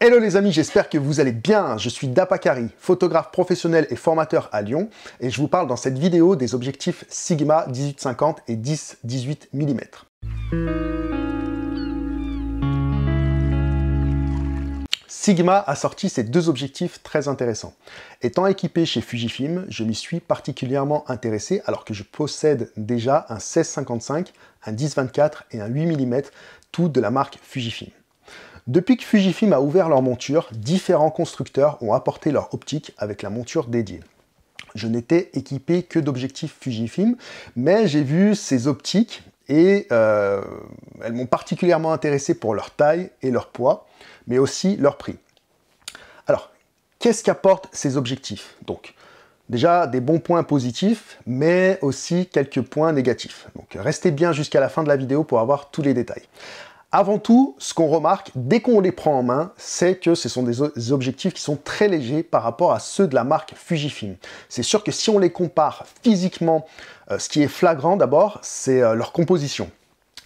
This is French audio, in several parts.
Hello les amis, j'espère que vous allez bien. Je suis Dapakari, photographe professionnel et formateur à Lyon et je vous parle dans cette vidéo des objectifs Sigma 1850 et 10-18 mm. Sigma a sorti ces deux objectifs très intéressants. Étant équipé chez Fujifilm, je m'y suis particulièrement intéressé alors que je possède déjà un 16-55, un 10-24 et un 8 mm, tout de la marque Fujifilm. Depuis que Fujifilm a ouvert leur monture, différents constructeurs ont apporté leur optique avec la monture dédiée. Je n'étais équipé que d'objectifs Fujifilm, mais j'ai vu ces optiques et euh, elles m'ont particulièrement intéressé pour leur taille et leur poids, mais aussi leur prix. Alors, qu'est-ce qu'apportent ces objectifs Donc, déjà des bons points positifs, mais aussi quelques points négatifs. Donc restez bien jusqu'à la fin de la vidéo pour avoir tous les détails. Avant tout, ce qu'on remarque dès qu'on les prend en main, c'est que ce sont des objectifs qui sont très légers par rapport à ceux de la marque Fujifilm. C'est sûr que si on les compare physiquement, euh, ce qui est flagrant d'abord, c'est euh, leur composition.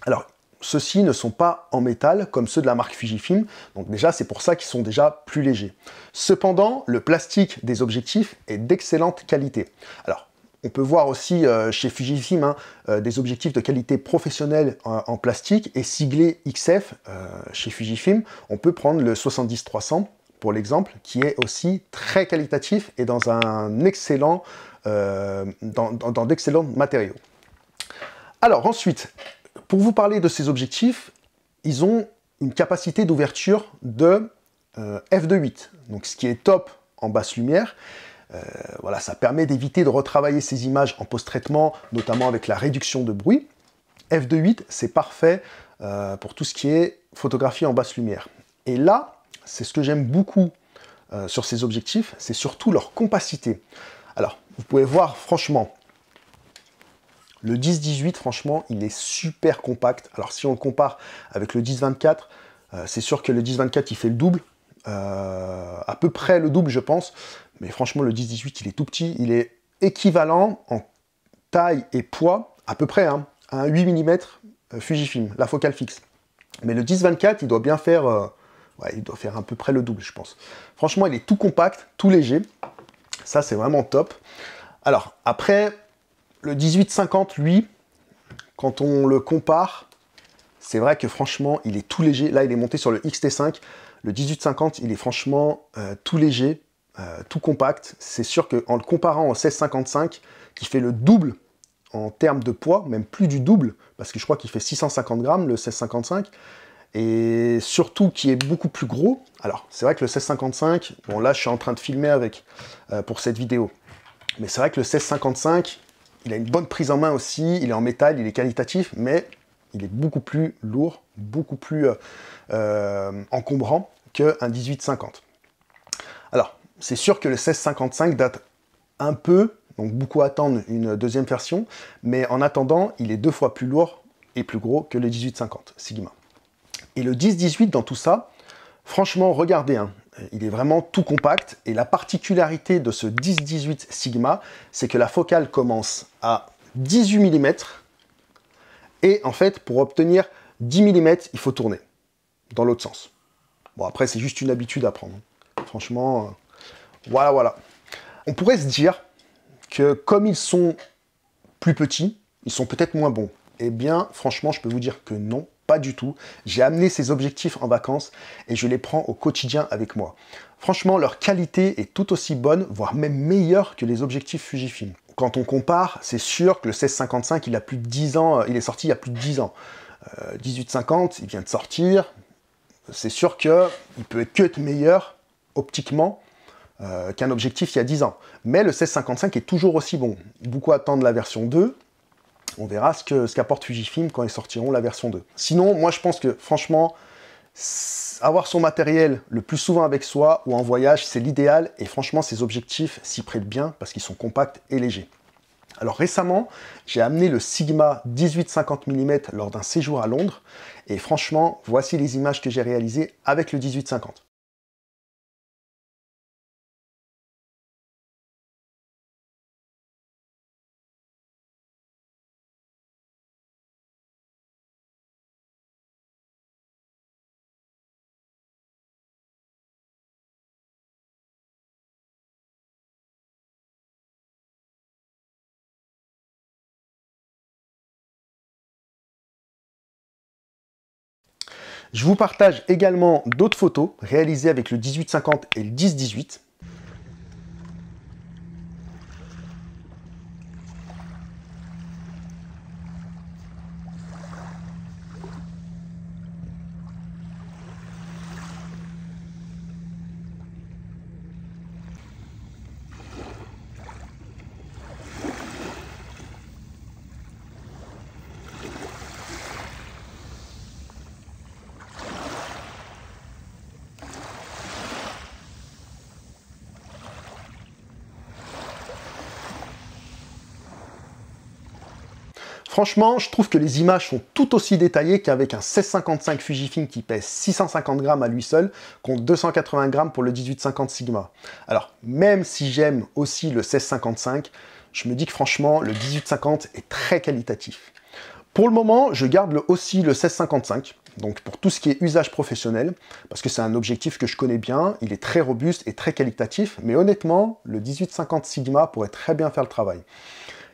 Alors, ceux-ci ne sont pas en métal comme ceux de la marque Fujifilm, donc déjà c'est pour ça qu'ils sont déjà plus légers. Cependant, le plastique des objectifs est d'excellente qualité. Alors, on peut voir aussi euh, chez Fujifilm hein, euh, des objectifs de qualité professionnelle euh, en, plastique et siglés XF chez Fujifilm. On peut prendre le 70-300 pour l'exemple, qui est aussi très qualitatif et dans un excellent, dans, d'excellents matériaux. Alors ensuite, pour vous parler de ces objectifs, ils ont une capacité d'ouverture de f2.8, donc ce qui est top en basse lumière, euh, voilà, ça permet d'éviter de retravailler ces images en post-traitement, notamment avec la réduction de bruit. F2.8, c'est parfait euh, pour tout ce qui est photographie en basse lumière. Et là, c'est ce que j'aime beaucoup euh, sur ces objectifs, c'est surtout leur compacité. Alors, vous pouvez voir, franchement, le 10-18, franchement, il est super compact. Alors, si on le compare avec le 10-24, c'est sûr que le 10-24, il fait le double, à peu près le double, je pense. Mais franchement, le 10-18, il est tout petit. Il est équivalent en taille et poids, à peu près, hein, à un 8 mm euh, Fujifilm, la focale fixe. Mais le 10-24, il doit bien faire... Euh, il doit faire à peu près le double, je pense. Franchement, il est tout compact, tout léger. Ça, c'est vraiment top. Alors, après, le 18-50, lui, quand on le compare, c'est vrai que franchement, il est tout léger. Là, il est monté sur le XT5. Le 18-50, il est franchement euh, tout léger. Euh, tout compact, c'est sûr qu'en le comparant au 1655, qui fait le double en termes de poids, même plus du double, parce que je crois qu'il fait 650 grammes le 1655, et surtout qui est beaucoup plus gros. Alors, c'est vrai que le 1655, bon là je suis en train de filmer avec euh, pour cette vidéo, mais c'est vrai que le 1655, il a une bonne prise en main aussi, il est en métal, il est qualitatif, mais il est beaucoup plus lourd, beaucoup plus euh, encombrant qu'un 1850. Alors, c'est sûr que le 1655 date un peu, donc beaucoup attendent une deuxième version, mais en attendant, il est deux fois plus lourd et plus gros que le 1850 Sigma. Et le 10-18 dans tout ça, franchement, regardez, hein, il est vraiment tout compact, et la particularité de ce 10-18 Sigma, c'est que la focale commence à 18 mm, et en fait, pour obtenir 10 mm, il faut tourner dans l'autre sens. Bon, après, c'est juste une habitude à prendre. Hein. Franchement, euh, voilà, voilà. On pourrait se dire que comme ils sont plus petits, ils sont peut-être moins bons. Eh bien, franchement, je peux vous dire que non, pas du tout. J'ai amené ces objectifs en vacances et je les prends au quotidien avec moi. Franchement, leur qualité est tout aussi bonne, voire même meilleure que les objectifs Fujifilm. Quand on compare, c'est sûr que le 1655, il a plus de 10 ans, euh, il est sorti il y a plus de 10 ans. 1850, euh, il vient de sortir. C'est sûr qu'il peut être que meilleur optiquement, euh, qu'un objectif il y a 10 ans. Mais le 1655 est toujours aussi bon. Beaucoup attendent la version 2. On verra ce qu'apporte ce qu'apporte Fujifilm quand ils sortiront la version 2. Sinon, moi je pense que franchement, avoir son matériel le plus souvent avec soi ou en voyage, c'est l'idéal. Et franchement, ces objectifs s'y prêtent bien parce qu'ils sont compacts et légers. Alors récemment, j'ai amené le Sigma 18-50 mm lors d'un séjour à Londres. Et franchement, voici les images que j'ai réalisées avec le 18-50. Je vous partage également d'autres photos réalisées avec le 1850 et le 10-18 Franchement, je trouve que les images sont tout aussi détaillées qu'avec un 1655 Fujifilm qui pèse 650 grammes à lui seul, contre 280 grammes pour le 1850 Sigma. Alors, même si j'aime aussi le 1655, je me dis que franchement, le 1850 est très qualitatif. Pour le moment, je garde aussi le 1655, donc pour tout ce qui est usage professionnel, parce que c'est un objectif que je connais bien, il est très robuste et très qualitatif, mais honnêtement, le 1850 Sigma pourrait très bien faire le travail.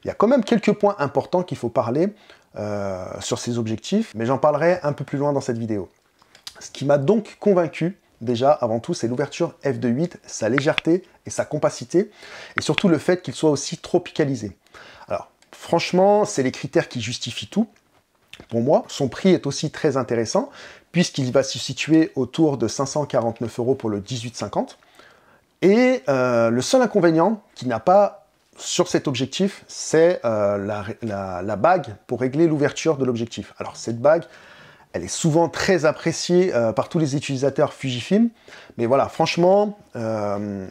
Il y a quand même quelques points importants qu'il faut parler euh, sur ces objectifs, mais j'en parlerai un peu plus loin dans cette vidéo. Ce qui m'a donc convaincu, déjà avant tout, c'est l'ouverture f2.8, sa légèreté et sa compacité, et surtout le fait qu'il soit aussi tropicalisé. Alors, franchement, c'est les critères qui justifient tout. Pour moi, son prix est aussi très intéressant, puisqu'il va se situer autour de 549 euros pour le 1850. Et euh, le seul inconvénient qui n'a pas sur cet objectif, c'est euh, la, bague pour régler l'ouverture de l'objectif. Alors cette bague, elle est souvent très appréciée euh, par tous les utilisateurs Fujifilm, mais voilà, franchement, euh,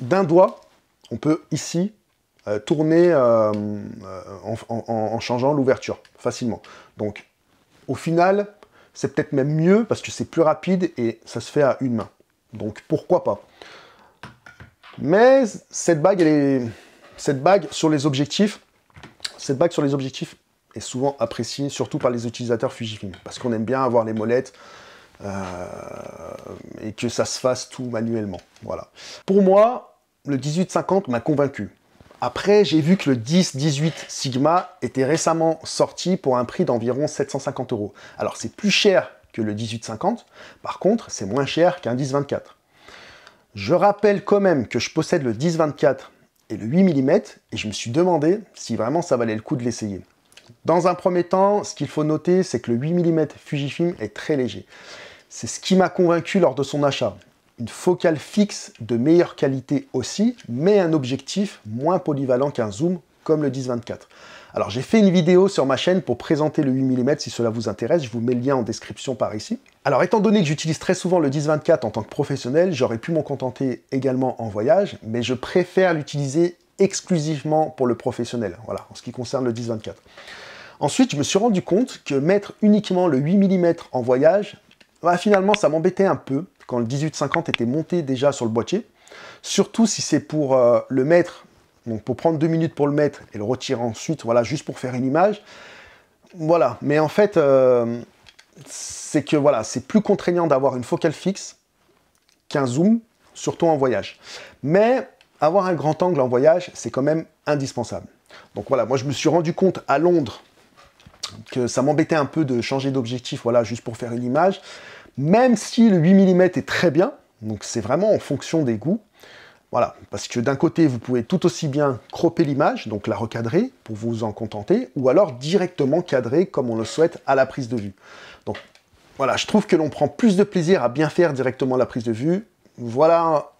d'un doigt, on peut ici tourner en, en changeant l'ouverture facilement. Donc au final, c'est peut-être même mieux parce que c'est plus rapide et ça se fait à une main. Donc pourquoi pas. Mais cette bague, elle est cette bague sur les objectifs, cette bague sur les objectifs est souvent appréciée, surtout par les utilisateurs Fujifilm, parce qu'on aime bien avoir les molettes euh, et que ça se fasse tout manuellement. Voilà. Pour moi, le 1850 m'a convaincu. Après, j'ai vu que le 10-18 Sigma était récemment sorti pour un prix d'environ 750 euros. Alors c'est plus cher que le 1850, par contre c'est moins cher qu'un 10-24. Je rappelle quand même que je possède le 10-24 et le 8 mm, et je me suis demandé si vraiment ça valait le coup de l'essayer. Dans un premier temps, ce qu'il faut noter, c'est que le 8 mm Fujifilm est très léger. C'est ce qui m'a convaincu lors de son achat. Une focale fixe de meilleure qualité aussi, mais un objectif moins polyvalent qu'un zoom, comme le 10-24. Alors j'ai fait une vidéo sur ma chaîne pour présenter le 8 mm si cela vous intéresse, je vous mets le lien en description par ici. Alors étant donné que j'utilise très souvent le 10-24 en tant que professionnel, j'aurais pu m'en contenter également en voyage, mais je préfère l'utiliser exclusivement pour le professionnel, voilà, en ce qui concerne le 10-24. Ensuite, je me suis rendu compte que mettre uniquement le 8 mm en voyage, bah, finalement ça m'embêtait un peu quand le 18-50 était monté déjà sur le boîtier, surtout si c'est pour euh, le mettre donc pour prendre deux minutes pour le mettre et le retirer ensuite, voilà, juste pour faire une image. Voilà, mais en fait, euh, c'est que voilà, c'est plus contraignant d'avoir une focale fixe qu'un zoom, surtout en voyage. Mais avoir un grand angle en voyage, c'est quand même indispensable. Donc voilà, moi je me suis rendu compte à Londres que ça m'embêtait un peu de changer d'objectif, voilà, juste pour faire une image. Même si le 8 mm est très bien, donc c'est vraiment en fonction des goûts, voilà, parce que d'un côté, vous pouvez tout aussi bien cropper l'image, donc la recadrer pour vous en contenter, ou alors directement cadrer comme on le souhaite à la prise de vue. Donc voilà, je trouve que l'on prend plus de plaisir à bien faire directement la prise de vue. Voilà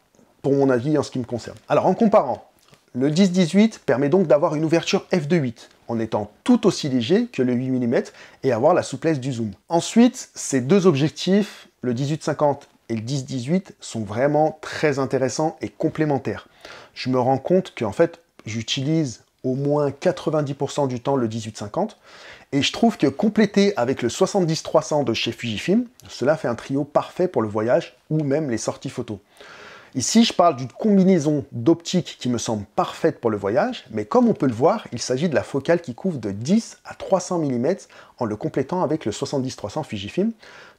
pour mon avis en ce qui me concerne. Alors en comparant, le 10-18 permet donc d'avoir une ouverture f2.8 en étant tout aussi léger que le 8 mm et avoir la souplesse du zoom. Ensuite, ces deux objectifs, le 18-50 et le 10-18 sont vraiment très intéressants et complémentaires. Je me rends compte qu'en fait, j'utilise au moins 90% du temps le 18-50 et je trouve que complété avec le 70-300 de chez Fujifilm, cela fait un trio parfait pour le voyage ou même les sorties photos. Ici, je parle d'une combinaison d'optiques qui me semble parfaite pour le voyage, mais comme on peut le voir, il s'agit de la focale qui couvre de 10 à 300 mm en le complétant avec le 70-300 Fujifilm.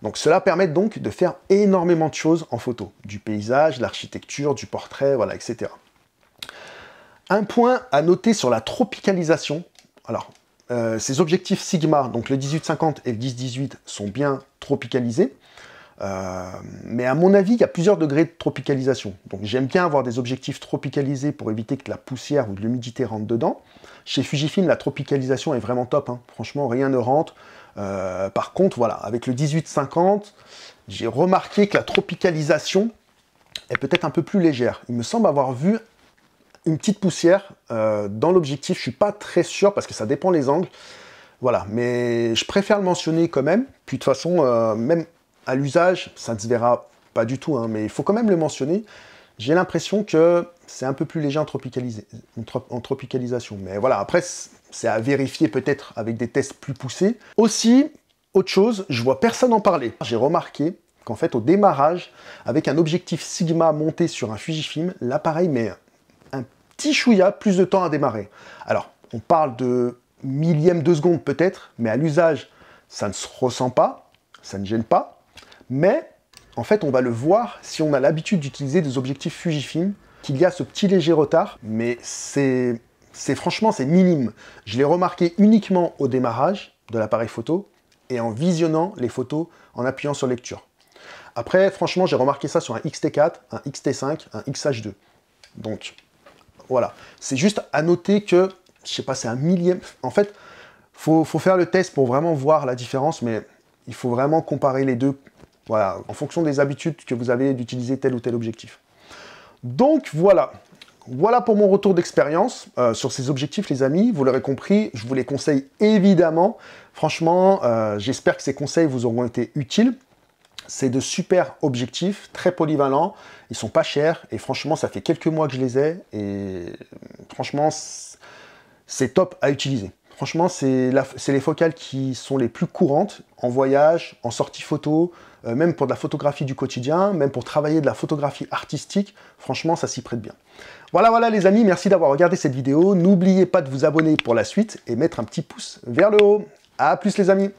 Donc cela permet donc de faire énormément de choses en photo, du paysage, de l'architecture, du portrait, voilà, etc. Un point à noter sur la tropicalisation. Alors, euh, ces objectifs Sigma, donc le 18-50 et le 10-18, sont bien tropicalisés. Euh, mais à mon avis, il y a plusieurs degrés de tropicalisation. Donc j'aime bien avoir des objectifs tropicalisés pour éviter que la poussière ou de l'humidité rentre dedans. Chez Fujifilm, la tropicalisation est vraiment top. Hein. Franchement, rien ne rentre. Euh, par contre, voilà, avec le 1850, j'ai remarqué que la tropicalisation est peut-être un peu plus légère. Il me semble avoir vu une petite poussière euh, dans l'objectif. Je suis pas très sûr parce que ça dépend les angles. Voilà, mais je préfère le mentionner quand même. Puis de toute façon, même à l'usage, ça ne se verra pas du tout, hein, mais il faut quand même le mentionner. J'ai l'impression que c'est un peu plus léger en, tropicalisation. Mais voilà, après, c'est à vérifier peut-être avec des tests plus poussés. Aussi, autre chose, je vois personne en parler. J'ai remarqué qu'en fait, au démarrage, avec un objectif Sigma monté sur un Fujifilm, l'appareil met un petit chouïa plus de temps à démarrer. Alors, on parle de millième de seconde peut-être, mais à l'usage, ça ne se ressent pas, ça ne gêne pas. Mais en fait, on va le voir si on a l'habitude d'utiliser des objectifs Fujifilm, qu'il y a ce petit léger retard, mais c'est franchement c'est minime. Je l'ai remarqué uniquement au démarrage de l'appareil photo et en visionnant les photos en appuyant sur lecture. Après, franchement, j'ai remarqué ça sur un XT4, un XT5, un XH2. Donc, voilà. C'est juste à noter que, je sais pas, c'est un millième... En fait, faut, faut faire le test pour vraiment voir la différence, mais il faut vraiment comparer les deux voilà, en fonction des habitudes que vous avez d'utiliser tel ou tel objectif. Donc voilà, voilà pour mon retour d'expérience euh, sur ces objectifs, les amis. Vous l'aurez compris, je vous les conseille évidemment. Franchement, euh, j'espère que ces conseils vous auront été utiles. C'est de super objectifs, très polyvalents. Ils sont pas chers et franchement, ça fait quelques mois que je les ai et euh, franchement, c'est top à utiliser. Franchement, c'est les focales qui sont les plus courantes en voyage, en sortie photo, euh, même pour de la photographie du quotidien, même pour travailler de la photographie artistique. Franchement, ça s'y prête bien. Voilà, voilà les amis, merci d'avoir regardé cette vidéo. N'oubliez pas de vous abonner pour la suite et mettre un petit pouce vers le haut. A plus les amis